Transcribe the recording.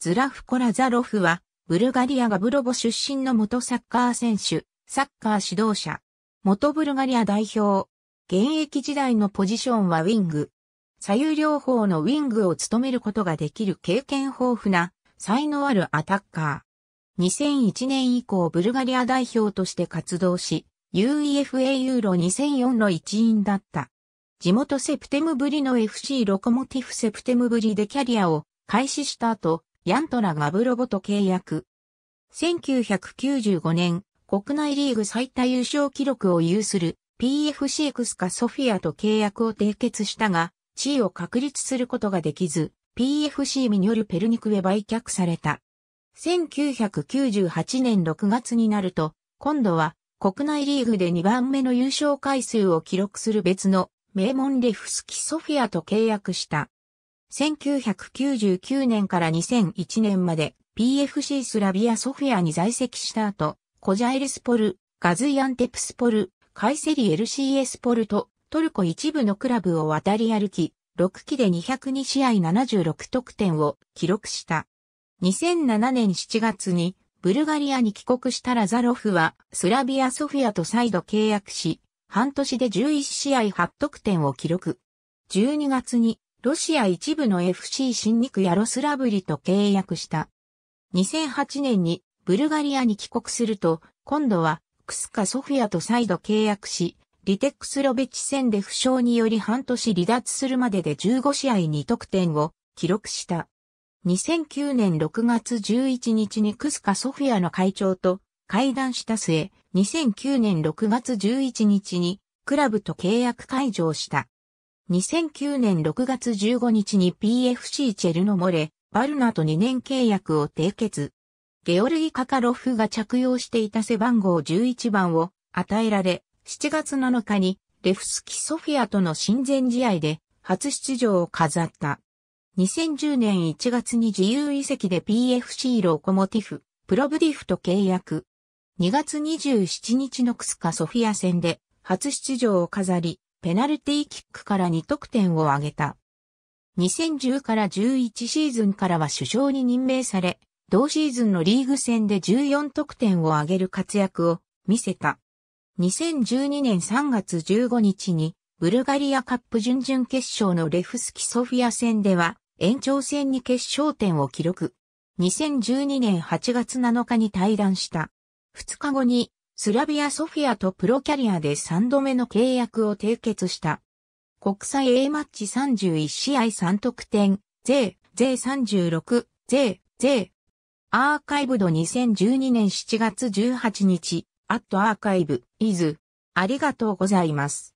ズラフコラザロフは、ブルガリアガブロボ出身の元サッカー選手、サッカー指導者、元ブルガリア代表、現役時代のポジションはウィング。左右両方のウィングを務めることができる経験豊富な才能あるアタッカー。2001年以降ブルガリア代表として活動し、UEFA ユーロ2004の一員だった。地元セプテムブリの FC ロコモティフセプテムブリでキャリアを開始した後、ヤントラ・ガブロボと契約。1995年、国内リーグ最多優勝記録を有する PFC クスカソフィアと契約を締結したが、地位を確立することができず、PFC ミニョル・ペルニクへ売却された。1998年6月になると、今度は国内リーグで2番目の優勝回数を記録する別の名門レフスキソフィアと契約した。1999年から2001年まで PFC スラビアソフィアに在籍した後、コジャイルスポル、ガズイアンテプスポル、カイセリ l c スポルとトルコ一部のクラブを渡り歩き、6期で202試合76得点を記録した。2007年7月にブルガリアに帰国したラザロフはスラビアソフィアと再度契約し、半年で11試合8得点を記録。12月にロシア一部の FC 新肉ヤロスラブリと契約した。2008年にブルガリアに帰国すると、今度はクスカソフィアと再度契約し、リテックスロベチ戦で負傷により半年離脱するまでで15試合に得点を記録した。2009年6月11日にクスカソフィアの会長と会談した末、2009年6月11日にクラブと契約解除をした。2009年6月15日に PFC チェルノモレ、バルナと2年契約を締結。ゲオルギ・カカロフが着用していた背番号11番を与えられ、7月7日にレフスキ・ソフィアとの親善試合で初出場を飾った。2010年1月に自由移籍で PFC ロコモティフ、プロブディフと契約。2月27日のクスカ・ソフィア戦で初出場を飾り、ペナルティーキックから2得点を挙げた。2010から11シーズンからは首相に任命され、同シーズンのリーグ戦で14得点を挙げる活躍を見せた。2012年3月15日に、ブルガリアカップ準々決勝のレフスキソフィア戦では、延長戦に決勝点を記録。2012年8月7日に退団した。2日後にスラビアソフィアとプロキャリアで3度目の契約を締結した。国際 A マッチ31試合3得点、税、税36、税、税。アーカイブド2012年7月18日、アットアーカイブ、イズ。ありがとうございます。